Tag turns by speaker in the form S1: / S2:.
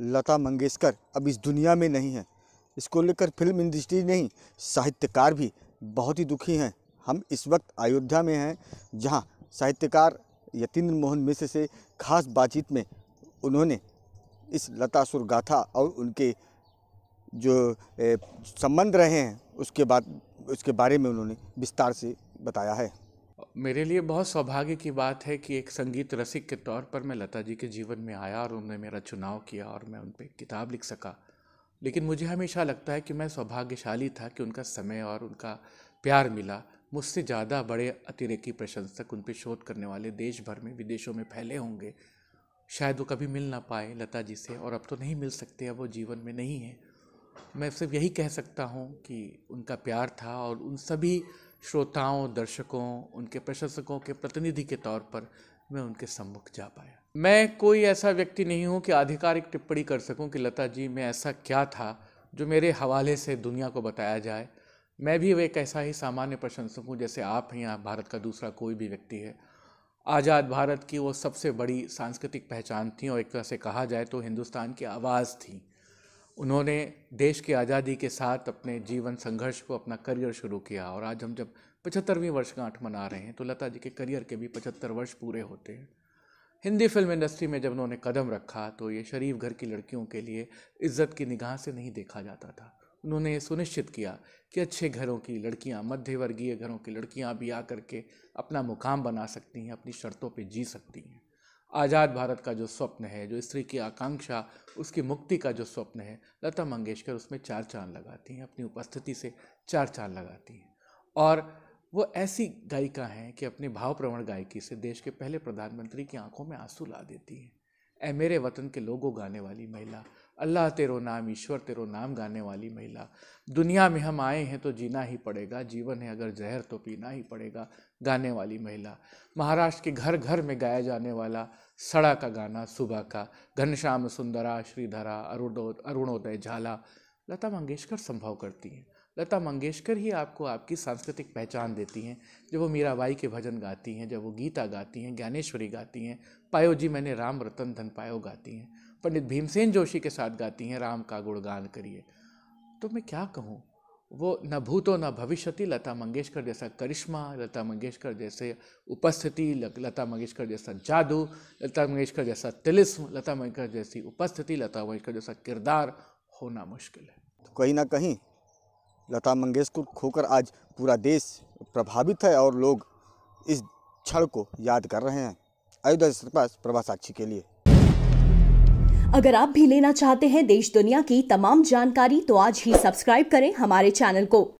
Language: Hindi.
S1: लता मंगेशकर अब इस दुनिया में नहीं है इसको लेकर फिल्म इंडस्ट्री नहीं साहित्यकार भी बहुत ही दुखी हैं हम इस वक्त अयोध्या में हैं जहां साहित्यकार यतीन्द्र मोहन मिश्र से खास बातचीत में उन्होंने इस लता सुर गाथा और उनके जो संबंध रहे हैं उसके बाद उसके बारे में उन्होंने विस्तार से बताया है
S2: मेरे लिए बहुत सौभाग्य की बात है कि एक संगीत रसिक के तौर पर मैं लता जी के जीवन में आया और उन्होंने मेरा चुनाव किया और मैं उन पर किताब लिख सका लेकिन मुझे हमेशा लगता है कि मैं सौभाग्यशाली था कि उनका समय और उनका प्यार मिला मुझसे ज़्यादा बड़े अतिरेकी प्रशंसक उन पर शोध करने वाले देश भर में विदेशों में फैले होंगे शायद वो कभी मिल ना पाए लता जी से और अब तो नहीं मिल सकते अब वो जीवन में नहीं है मैं सिर्फ यही कह सकता हूँ कि उनका प्यार था और उन सभी श्रोताओं दर्शकों उनके प्रशंसकों के प्रतिनिधि के तौर पर मैं उनके सम्मुख जा पाया मैं कोई ऐसा व्यक्ति नहीं हूँ कि आधिकारिक टिप्पणी कर सकूँ कि लता जी मैं ऐसा क्या था जो मेरे हवाले से दुनिया को बताया जाए मैं भी एक ऐसा ही सामान्य प्रशंसक हूँ जैसे आप हैं आप भारत का दूसरा कोई भी व्यक्ति है आज़ाद भारत की वो सबसे बड़ी सांस्कृतिक पहचान थी और एक तरह से कहा जाए तो हिंदुस्तान की आवाज़ थी उन्होंने देश की आज़ादी के साथ अपने जीवन संघर्ष को अपना करियर शुरू किया और आज हम जब पचहत्तरवीं वर्षगांठ मना रहे हैं तो लता जी के करियर के भी पचहत्तर वर्ष पूरे होते हैं हिंदी फिल्म इंडस्ट्री में जब उन्होंने कदम रखा तो ये शरीफ घर की लड़कियों के लिए इज्जत की निगाह से नहीं देखा जाता था उन्होंने ये सुनिश्चित किया कि अच्छे घरों की लड़कियां मध्यवर्गीय घरों की लड़कियां भी आकर के अपना मुकाम बना सकती हैं अपनी शर्तों पे जी सकती हैं आज़ाद भारत का जो स्वप्न है जो स्त्री की आकांक्षा उसकी मुक्ति का जो स्वप्न है लता मंगेशकर उसमें चार चांद लगाती हैं अपनी उपस्थिति से चार चांद लगाती हैं और वो ऐसी गायिका हैं कि भाव भावप्रवण गायकी से देश के पहले प्रधानमंत्री की आंखों में आंसू ला देती हैं ऐ मेरे वतन के लोगों गाने वाली महिला अल्लाह तेरो नाम ईश्वर तेरो नाम गाने वाली महिला दुनिया में हम आए हैं तो जीना ही पड़ेगा जीवन है अगर जहर तो पीना ही पड़ेगा गाने वाली महिला महाराष्ट्र के घर घर में गाया जाने वाला सड़ा का गाना सुबह का घनश्याम सुंदरा श्रीधरा अरुणो अरुणोदय झाला लता मंगेशकर संभव करती हैं लता मंगेशकर ही आपको आपकी सांस्कृतिक पहचान देती हैं जब वो मीराबाई के भजन गाती हैं जब वो गीता गाती हैं ज्ञानेश्वरी गाती हैं पायो जी मैंने राम रतन धन पायो गाती हैं पंडित भीमसेन जोशी के साथ गाती हैं राम का गुणगान करिए तो मैं क्या कहूँ वो न भूतो न भविष्यति लता मंगेशकर जैसा करिश्मा लता मंगेशकर जैसे उपस्थिति लता मंगेशकर जैसा जादू लता मंगेशकर जैसा तिलिस्म लता मंगेशकर जैसी उपस्थिति लता मंगेशकर जैसा किरदार होना मुश्किल है
S1: तो कहीं ना कहीं लता मंगेशकर खोकर आज पूरा देश प्रभावित है और लोग इस क्षण को याद कर रहे हैं अयोध्या पास प्रभा साक्षी के लिए
S2: अगर आप भी लेना चाहते हैं देश दुनिया की तमाम जानकारी तो आज ही सब्सक्राइब करें हमारे चैनल को